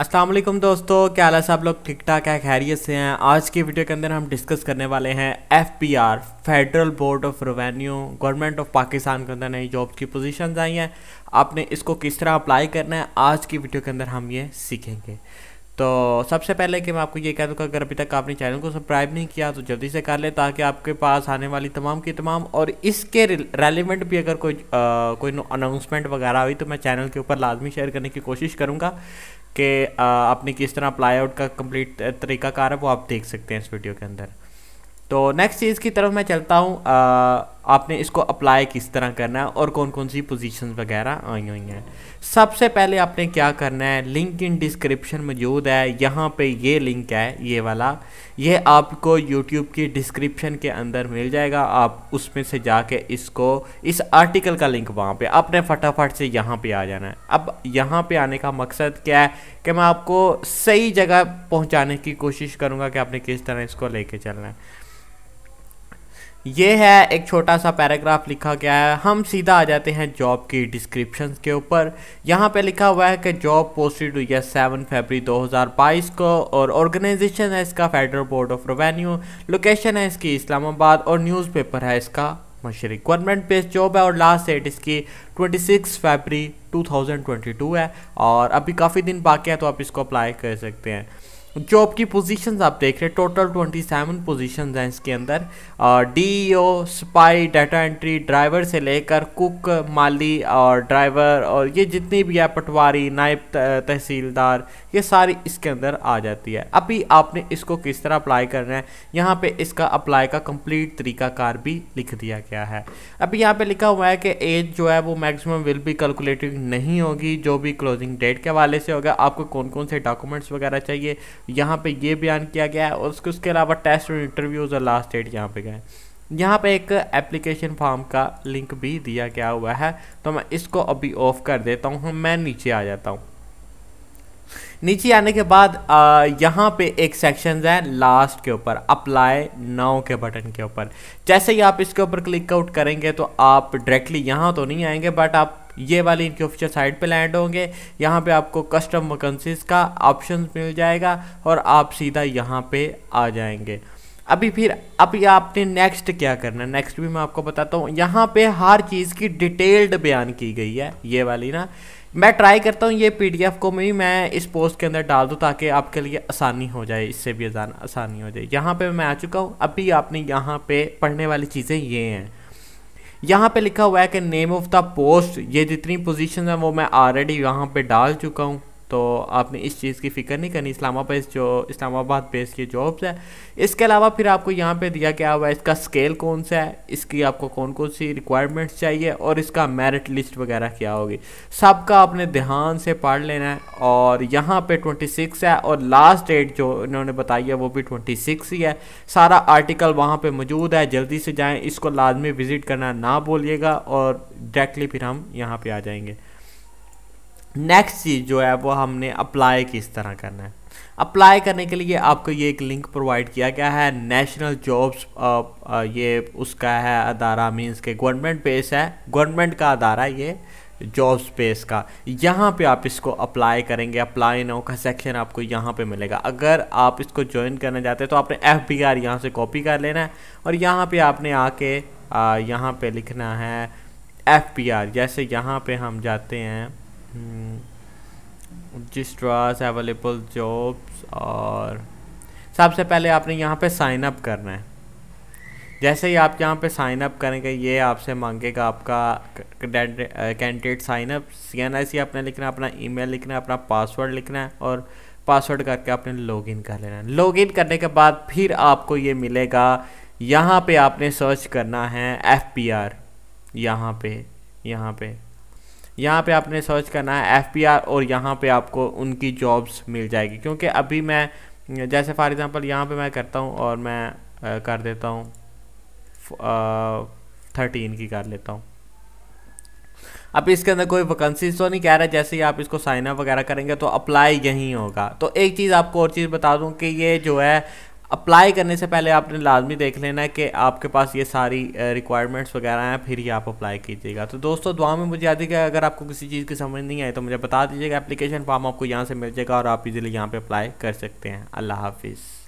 असलम दोस्तों क्या हाल है आप लोग ठीक ठाक है खैरियत से हैं आज की वीडियो के अंदर हम डिस्कस करने वाले हैं F P R federal board of revenue government of Pakistan के अंदर नई जॉब की पोजिशन आई हैं आपने इसको किस तरह अप्लाई करना है आज की वीडियो के अंदर हम ये सीखेंगे तो सबसे पहले कि मैं आपको ये कह दूँगा अगर अभी तक आपने चैनल को सब्सक्राइब नहीं किया तो जल्दी से कर ले ताकि आपके पास आने वाली तमाम की तमाम और इसके रेलिवेंट भी अगर कोई आ, कोई अनाउंसमेंट वगैरह हुई तो मैं चैनल के ऊपर लाजमी शेयर करने की कोशिश करूँगा कि आपने किस तरह आउट का कम्प्लीट तरीका कार है वो आप देख सकते हैं इस वीडियो के अंदर तो नेक्स्ट चीज़ की तरफ मैं चलता हूँ आपने इसको अप्लाई किस तरह करना है और कौन कौन सी पोजीशंस वगैरह आई हुई हैं सबसे पहले आपने क्या करना है लिंक इन डिस्क्रिप्शन मौजूद है यहाँ पे ये लिंक है ये वाला ये आपको यूट्यूब की डिस्क्रिप्शन के अंदर मिल जाएगा आप उसमें से जाके इसको इस आर्टिकल का लिंक वहाँ पे आपने फटाफट से यहाँ पे आ जाना है अब यहाँ पे आने का मकसद क्या है कि मैं आपको सही जगह पहुँचाने की कोशिश करूँगा कि आपने किस तरह इसको कर चलना है ये है एक छोटा सा पैराग्राफ लिखा गया है हम सीधा आ जाते हैं जॉब की डिस्क्रिप्शन के ऊपर यहाँ पे लिखा हुआ है कि जॉब पोस्टेड हुई है सेवन फरवरी 2022 को और ऑर्गेनाइजेशन है इसका federal board of revenue location है इसकी इस्लामाबाद और न्यूज़पेपर है इसका मशरक गवर्नमेंट बेस्ड जॉब है और लास्ट डेट इसकी ट्वेंटी फरवरी 2022 है और अभी काफ़ी दिन बाकी है तो आप इसको अप्लाई कर सकते हैं जॉब की पोजीशंस आप देख रहे हैं टोटल 27 पोजिशन हैं इसके अंदर डी ओ स्पाई डाटा एंट्री ड्राइवर से लेकर कुक माली और ड्राइवर और ये जितनी भी है पटवारी नायब तहसीलदार ये सारी इसके अंदर आ जाती है अभी आपने इसको किस तरह अप्लाई करना है यहाँ पे इसका अप्लाई का कंप्लीट तरीकाकार भी लिख दिया गया है अभी यहाँ पर लिखा हुआ है कि एज जो है वो मैक्सिमम विल भी कैलकुलेटिंग नहीं होगी जो भी क्लोजिंग डेट के हवाले से होगा आपको कौन कौन से डॉक्यूमेंट्स वगैरह चाहिए यहाँ पे ये बयान किया गया है और उसके उसके अलावा टेस्ट और इंटरव्यूज़ और लास्ट डेट यहाँ पे गए यहाँ पे एक एप्लीकेशन फॉर्म का लिंक भी दिया गया हुआ है तो मैं इसको अभी ऑफ कर देता हूँ मैं नीचे आ जाता हूँ नीचे आने के बाद यहाँ पे एक सेक्शन है लास्ट के ऊपर अप्लाई नाउ के बटन के ऊपर जैसे ही आप इसके ऊपर क्लिक आउट करेंगे तो आप डायरेक्टली यहाँ तो नहीं आएंगे बट आप ये वाले इनके ऑफिशियल साइट पे लैंड होंगे यहाँ पे आपको कस्टम वैकेंसीज का ऑप्शन मिल जाएगा और आप सीधा यहाँ पे आ जाएंगे अभी फिर अभी आपने नेक्स्ट क्या करना है नेक्स्ट भी मैं आपको बताता हूँ यहाँ पे हर चीज़ की डिटेल्ड बयान की गई है ये वाली ना मैं ट्राई करता हूँ ये पीडीएफ को भी मैं इस पोस्ट के अंदर डाल दूँ ताकि आपके लिए आसानी हो जाए इससे भी आसानी हो जाए यहाँ पे मैं आ चुका हूँ अभी आपने यहाँ पे पढ़ने वाली चीज़ें ये हैं यहाँ पे लिखा हुआ है कि नेम ऑफ द पोस्ट ये जितनी पोजीशन है वो मैं ऑलरेडी यहाँ पे डाल चुका हूँ तो आपने इस चीज़ की फ़िक्र नहीं करनी इस्लामाबाद जो इस्लामाबाद बेस की जॉब्स है इसके अलावा फिर आपको यहाँ पे दिया गया हुआ है इसका स्केल कौन सा है इसकी आपको कौन कौन सी रिक्वायरमेंट्स चाहिए और इसका मेरिट लिस्ट वगैरह क्या होगी सबका आपने ध्यान से पढ़ लेना है और यहाँ पे 26 है और लास्ट डेट जो इन्होंने बताई है वो भी सिक्स ही है सारा आर्टिकल वहाँ पर मौजूद है जल्दी से जाएँ इसको लाजमी विज़िट करना ना बोलिएगा और डायरेक्टली फिर हम यहाँ पर आ जाएंगे नेक्स्ट चीज़ जो है वो हमने अप्लाई किस तरह करना है अप्लाई करने के लिए आपको ये एक लिंक प्रोवाइड किया गया है नेशनल जॉब्स ये उसका है अदारा मींस के गवर्नमेंट बेस है गवर्नमेंट का अदारा ये जॉब स्पेस का यहाँ पे आप इसको अप्लाई करेंगे अप्लाई नाउ का सेक्शन आपको यहाँ पे मिलेगा अगर आप इसको ज्वाइन करना चाहते हैं तो आपने एफ बी आर यहाँ से कॉपी कर लेना है और यहाँ पे आपने आके यहाँ पे लिखना है एफ पी आर जैसे यहाँ पे हम जाते हैं जिस्ट्रास अवेलेबल जॉब्स और सबसे पहले आपने यहाँ पे साइन अप करना है जैसे ही आप यहाँ पे साइन अप करेंगे ये आपसे मांगेगा आपका candidate sign up C N I C आपने लिखना अपना ईमेल लिखना है अपना पासवर्ड लिखना है और पासवर्ड करके आपने लॉगिन कर लेना है लॉगिन करने के बाद फिर आपको ये मिलेगा यहाँ पे आपने सर्च करना है एफ पी आर यहाँ पे यहाँ पे यहाँ पे आपने सर्च करना है एफ और यहाँ पे आपको उनकी जॉब्स मिल जाएगी क्योंकि अभी मैं जैसे फॉर एग्ज़ाम्पल यहाँ पे मैं करता हूँ और मैं आ, कर देता हूँ थर्टीन की कर लेता हूँ अब इसके अंदर कोई वैकन्सीज तो नहीं कह रहा जैसे ही आप इसको साइन अप वगैरह करेंगे तो अप्लाई यहीं होगा तो एक चीज़ आपको और चीज़ बता दूं कि ये जो है अप्लाई करने से पहले आपने लाजमी देख लेना है कि आपके पास ये सारी रिक्वायरमेंट्स वगैरह हैं फिर ही आप अप्लाई कीजिएगा तो दोस्तों दुआ में मुझे याद है कि अगर आपको किसी चीज़ की समझ नहीं आई तो मुझे बता दीजिएगा एप्लीकेशन फॉर्म आपको यहाँ से मिल जाएगा और आप इजीली यहाँ पे अप्लाई कर सकते हैं अल्लाह हाफिज़